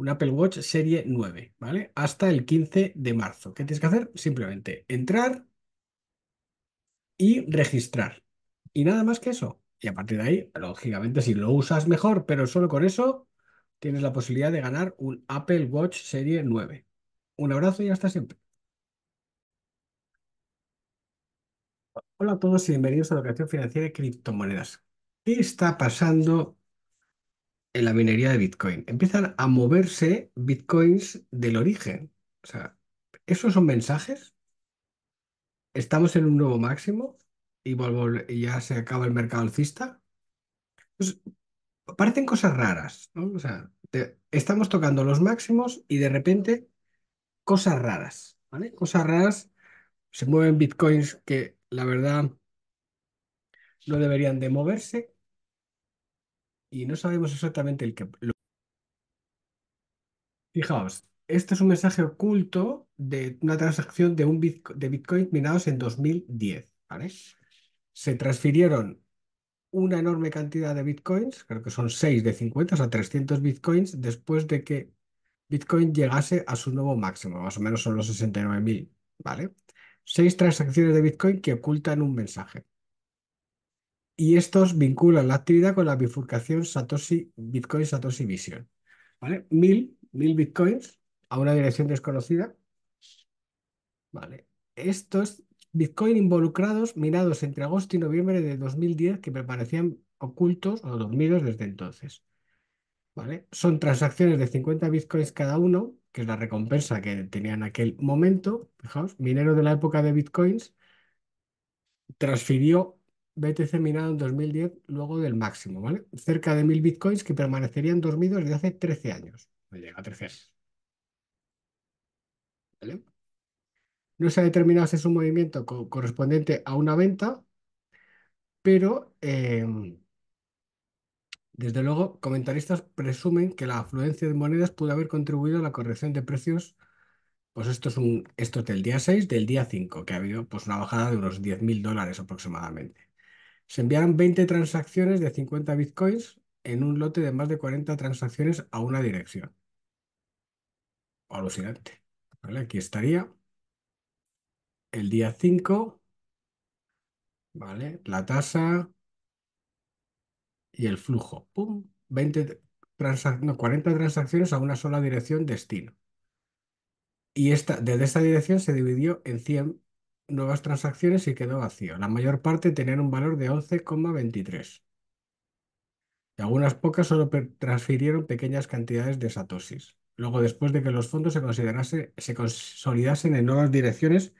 un Apple Watch serie 9, ¿vale? Hasta el 15 de marzo. ¿Qué tienes que hacer? Simplemente entrar y registrar. Y nada más que eso. Y a partir de ahí, lógicamente, si lo usas mejor, pero solo con eso, tienes la posibilidad de ganar un Apple Watch serie 9. Un abrazo y hasta siempre. Hola a todos y bienvenidos a la educación financiera de criptomonedas. ¿Qué está pasando en la minería de Bitcoin. Empiezan a moverse Bitcoins del origen. O sea, ¿esos son mensajes? ¿Estamos en un nuevo máximo? ¿Y, ya se acaba el mercado alcista? Pues, parecen cosas raras, ¿no? O sea, estamos tocando los máximos y de repente cosas raras, ¿vale? Cosas raras, se mueven bitcoins que la verdad no deberían de moverse y no sabemos exactamente el que... Fijaos, este es un mensaje oculto de una transacción de, un de Bitcoin minados en 2010, ¿vale? Se transfirieron una enorme cantidad de Bitcoins, creo que son 6 de 50, o 300 Bitcoins, después de que Bitcoin llegase a su nuevo máximo, más o menos son los 69.000, ¿vale? Seis transacciones de Bitcoin que ocultan un mensaje y estos vinculan la actividad con la bifurcación Satoshi Bitcoin Satoshi Vision. ¿Vale? Mil, mil bitcoins a una dirección desconocida. ¿Vale? Estos bitcoin involucrados mirados entre agosto y noviembre de 2010 que parecían ocultos o dormidos desde entonces. ¿Vale? Son transacciones de 50 bitcoins cada uno, que es la recompensa que tenía en aquel momento. Fijaos, minero de la época de bitcoins transfirió BTC minado en 2010 luego del máximo, ¿vale? Cerca de mil bitcoins que permanecerían dormidos desde hace 13 años. No llega a 13 No se ha determinado si es un movimiento correspondiente a una venta, pero em, desde luego comentaristas presumen que la afluencia de monedas pudo haber contribuido a la corrección de precios. Pues esto es, un, esto del día 6, del día 5, que ha habido pues, una bajada de unos 10.000 dólares aproximadamente. Se enviaron 20 transacciones de 50 bitcoins en un lote de más de 40 transacciones a una dirección. Alucinante. Aquí estaría el día 5, ¿vale? la tasa y el flujo. ¡Pum! 20 40 transacciones a una sola dirección destino. Y esta, desde esta dirección se dividió en 100 nuevas transacciones y quedó vacío. La mayor parte tenían un valor de 11,23. Y algunas pocas solo transfirieron pequeñas cantidades de satosis Luego, después de que los fondos se, considerase, se consolidasen en nuevas direcciones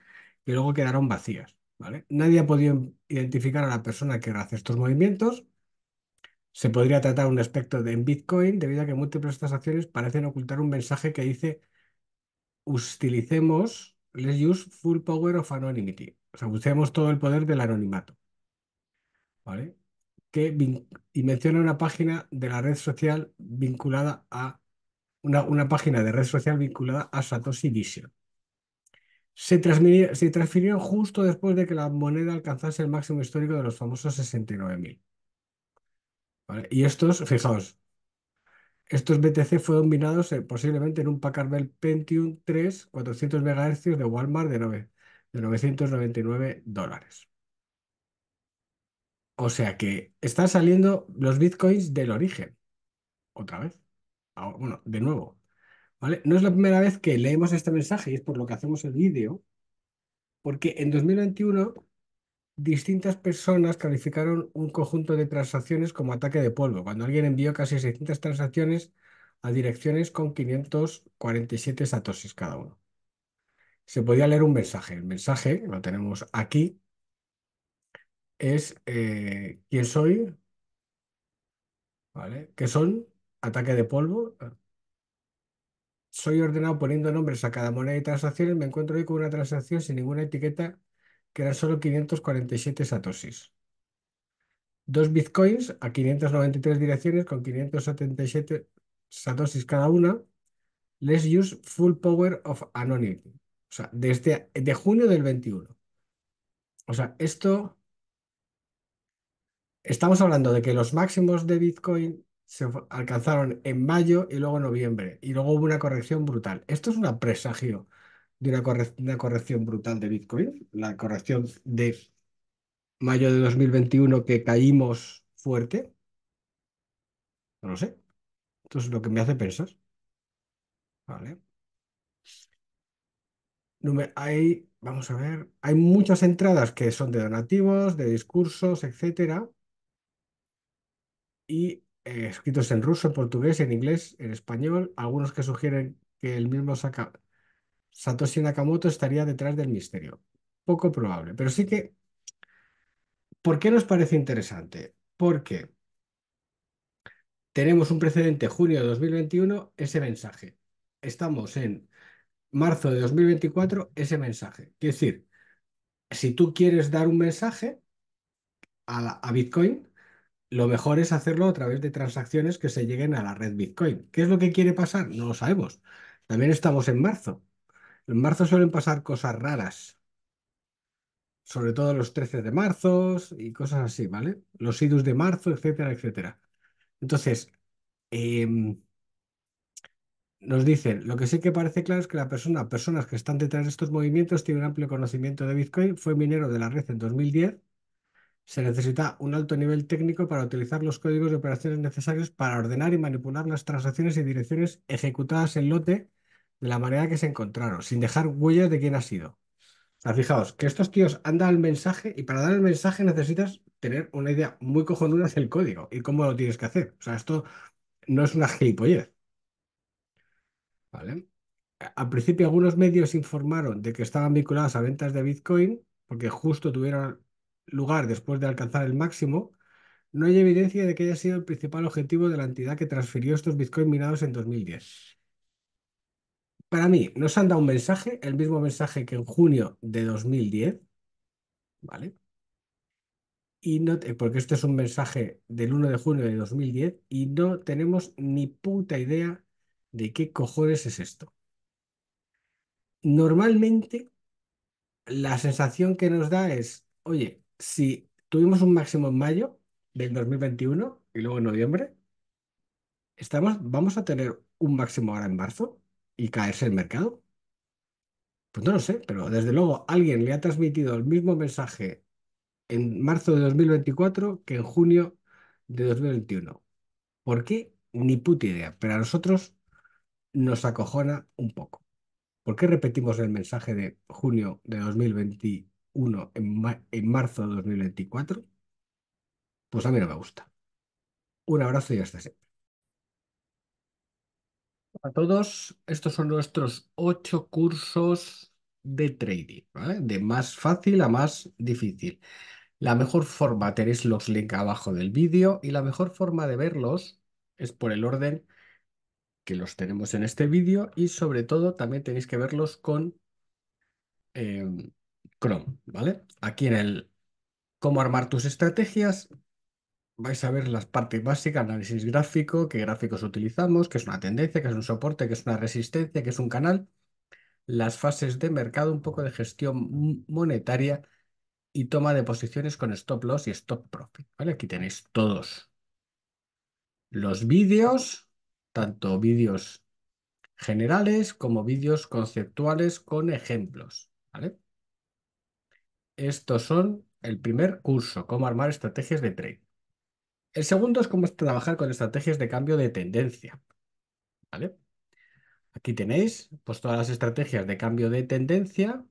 y luego quedaron vacías. ¿vale? Nadie ha podido identificar a la persona que hace estos movimientos. Se podría tratar un aspecto de en Bitcoin debido a que múltiples transacciones parecen ocultar un mensaje que dice utilicemos Let's use full power of anonymity. O sea, usemos todo el poder del anonimato. ¿Vale? Que y menciona una página de la red social vinculada a una, página de red social vinculada a Satoshi Vision. Se, se transfirió justo después de que la moneda alcanzase el máximo histórico de los famosos 69.000. ¿Vale? Y estos, fijaos, estos BTC fueron minados eh, posiblemente en un Packard Bell Pentium 3 400 MHz de Walmart de, 9, de 999 dólares. O sea que están saliendo los bitcoins del origen. Otra vez. Ah, bueno, de nuevo. ¿Vale? No es la primera vez que leemos este mensaje y es por lo que hacemos el vídeo. Porque en 2021 distintas personas calificaron un conjunto de transacciones como ataque de polvo, cuando alguien envió casi 600 transacciones a direcciones con 547 satosis, cada uno. Se podía leer un mensaje. El mensaje, lo tenemos aquí, es eh, quién soy, ¿vale? ¿Qué son? Ataque de polvo. Soy ordenado poniendo nombres a cada moneda de transacciones. Me encuentro hoy con una transacción sin ninguna etiqueta que eran solo 547 satoshis. Dos bitcoins a 593 direcciones con 577 satoshis cada una. Let's use full power of anonymity. O sea, desde de junio del 21. O sea, esto... Estamos hablando de que los máximos de Bitcoin se alcanzaron en mayo y luego en noviembre. Y luego hubo una corrección brutal. Esto es un presagio de una, corrección brutal de Bitcoin. La corrección de mayo de 2021 que caímos fuerte. No lo sé. entonces lo que me hace pensar. Vale. hay, vamos a ver, hay muchas entradas que son de donativos, de discursos, etc. Y eh, escritos en ruso, en portugués, en inglés, en español. Algunos que sugieren que el mismo saca Satoshi Nakamoto estaría detrás del misterio. Poco probable, pero sí que... ¿Por qué nos parece interesante? Porque tenemos un precedente junio de 2021, ese mensaje. Estamos en marzo de 2024, ese mensaje. es decir, si tú quieres dar un mensaje a, a, Bitcoin, lo mejor es hacerlo a través de transacciones que se lleguen a la red Bitcoin. ¿Qué es lo que quiere pasar? No lo sabemos. También estamos en marzo. En marzo suelen pasar cosas raras. Sobre todo los 13 de marzo y cosas así, ¿vale? Los idus de marzo, etcétera, etcétera. Entonces, em, nos dicen, lo que sí que parece claro es que la persona, personas que están detrás de estos movimientos tienen un amplio conocimiento de Bitcoin, fue minero de la red en 2010, se necesita un alto nivel técnico para utilizar los códigos de operaciones necesarios para ordenar y manipular las transacciones y direcciones ejecutadas en lote de la manera que se encontraron, sin dejar huellas de quién ha sido. O sea, fijaos, que estos tíos han dado el mensaje y para dar el mensaje necesitas tener una idea muy cojonuda del código y cómo lo tienes que hacer. O sea, esto no es una gilipollez. ¿Vale? Al principio algunos medios informaron de que estaban vinculados a ventas de Bitcoin porque justo tuvieron lugar después de alcanzar el máximo. No hay evidencia de que haya sido el principal objetivo de la entidad que transfirió estos Bitcoin minados en 2010. Para mí, nos han dado un mensaje, el mismo mensaje que en junio de 2010, ¿vale? Y no porque este es un mensaje del 1 de junio de 2010 y no tenemos ni puta idea de qué cojones es esto. Normalmente, la sensación que nos da es, oye, si tuvimos un máximo en mayo del 2021 y luego en noviembre, estamos, vamos a tener un máximo ahora en marzo y caerse el mercado? Pues no lo sé, pero desde luego alguien le ha transmitido el mismo mensaje en marzo de 2024 que en junio de 2021. ¿Por qué? Ni puta idea, pero a nosotros nos acojona un poco. ¿Por qué repetimos el mensaje de junio de 2021 en, en marzo de 2024? Pues a mí no me gusta. Un abrazo y hasta siempre a todos. Estos son nuestros ocho cursos de trading, ¿vale? De más fácil a más difícil. La mejor forma, tenéis los links abajo del vídeo y la mejor forma de verlos es por el orden que los tenemos en este vídeo y sobre todo también tenéis que verlos con eh, Chrome, ¿vale? Aquí en el cómo armar tus estrategias vais a ver las partes básicas, análisis gráfico, qué gráficos utilizamos, qué es una tendencia, qué es un soporte, qué es una resistencia, qué es un canal, las fases de mercado, un poco de gestión monetaria y toma de posiciones con stop loss y stop profit. Aquí tenéis todos los vídeos, tanto vídeos generales como vídeos conceptuales con ejemplos. ¿vale? Estos son el primer curso, cómo armar estrategias de trading. El segundo es cómo trabajar con estrategias de cambio de tendencia. ¿Vale? Aquí tenéis pues, todas las estrategias de cambio de tendencia,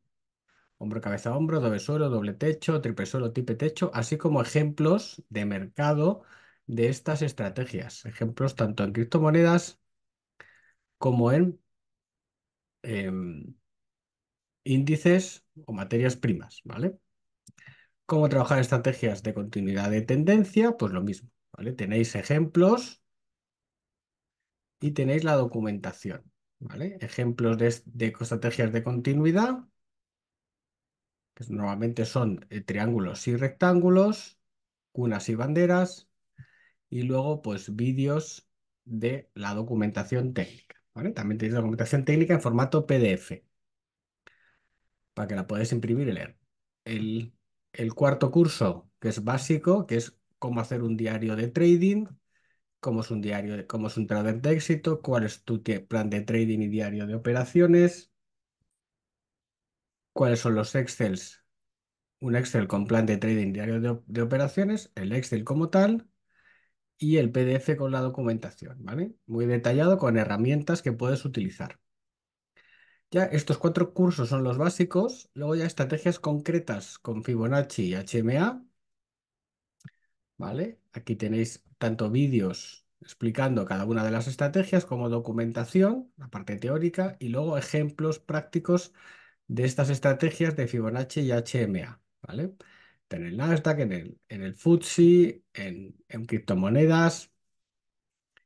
hombro, cabeza, hombro, doble suelo, doble techo, triple suelo, tipe techo, así como ejemplos de mercado de estas estrategias. Ejemplos tanto en criptomonedas como en em, índices o materias primas, ¿vale? ¿Cómo trabajar estrategias de continuidad de tendencia? Pues lo mismo, ¿vale? Tenéis ejemplos y tenéis la documentación, ¿vale? Ejemplos de, estrategias de continuidad, que normalmente son eh, triángulos y rectángulos, cunas y banderas, y luego, pues, vídeos de la documentación técnica, También tenéis documentación técnica en formato PDF, para que la podáis imprimir y leer. El el cuarto curso, que es básico, que es cómo hacer un diario de trading, cómo es un diario, cómo es un trader de éxito, cuál es tu plan de trading y diario de operaciones, cuáles son los Excels, un Excel con plan de trading y diario de, de operaciones, el Excel como tal y el PDF con la documentación, ¿vale? Muy detallado con herramientas que puedes utilizar. Ya estos cuatro cursos son los básicos, luego ya estrategias concretas con Fibonacci y HMA, ¿vale? Aquí tenéis tanto vídeos explicando cada una de las estrategias como documentación, la parte teórica, y luego ejemplos prácticos de estas estrategias de Fibonacci y HMA, ¿vale? En el Nasdaq, en el, en el FTSE, en, en criptomonedas,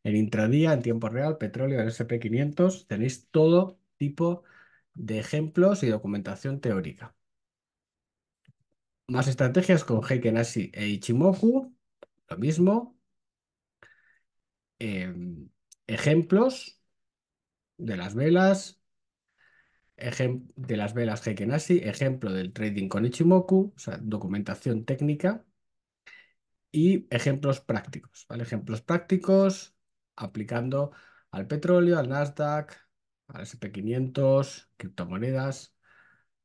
en intradía, en tiempo real, petróleo, en SP500, tenéis todo tipo de ejemplos y documentación teórica. Más estrategias con Heiken-Ashi e Ichimoku, lo mismo. Em, ejemplos de las velas, de las velas Heiken-Ashi, ejemplo del trading con Ichimoku, o sea, documentación técnica y ejemplos prácticos, Ejemplos prácticos aplicando al petróleo, al Nasdaq, al S&P 500, criptomonedas.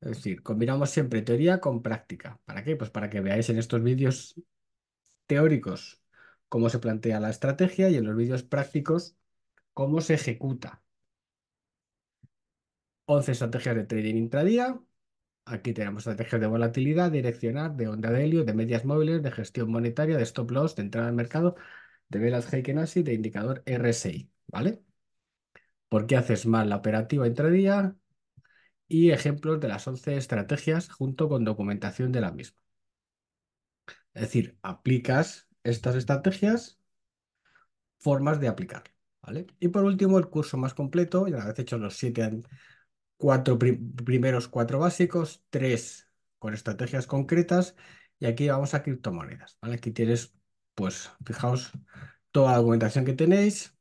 Es decir, combinamos siempre teoría con práctica. ¿Para qué? Pues para que veáis en estos vídeos teóricos cómo se plantea la estrategia y en los vídeos prácticos cómo se ejecuta. 11 estrategias de trading intradía. Aquí tenemos estrategias de volatilidad, direccionar, de onda de helio, de medias móviles, de gestión monetaria, de stop loss, de entrada al mercado, de velas Heiken de indicador RSI. ¿Vale? por qué haces mal la operativa intradía y ejemplos de las 11 estrategias junto con documentación de la misma. Es decir, aplicas estas estrategias, formas de aplicar. ¿vale? Y por último, el curso más completo, ya habéis hecho los siete, cuatro primeros cuatro básicos, tres con estrategias concretas, y aquí vamos a criptomonedas. ¿vale? Aquí tienes, pues, fijaos, toda la documentación que tenéis,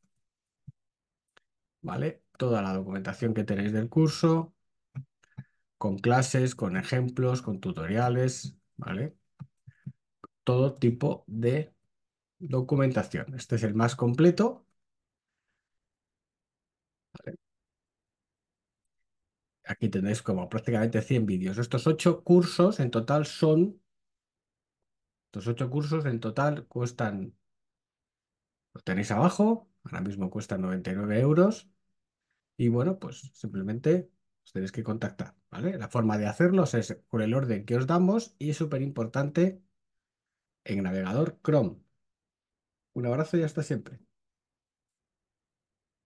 ¿vale? Toda la documentación que tenéis del curso, con clases, con ejemplos, con tutoriales, ¿vale? Todo tipo de documentación. Este es el más completo. Aquí tenéis como prácticamente 100 vídeos. Estos 8 cursos en total son... Estos 8 cursos en total cuestan... Lo tenéis abajo, Ahora mismo cuesta 99 euros. Y bueno, pues simplemente os tenéis que contactar, ¿vale? La forma de hacerlos es con el orden que os damos y es súper importante en navegador Chrome. Un abrazo y hasta siempre.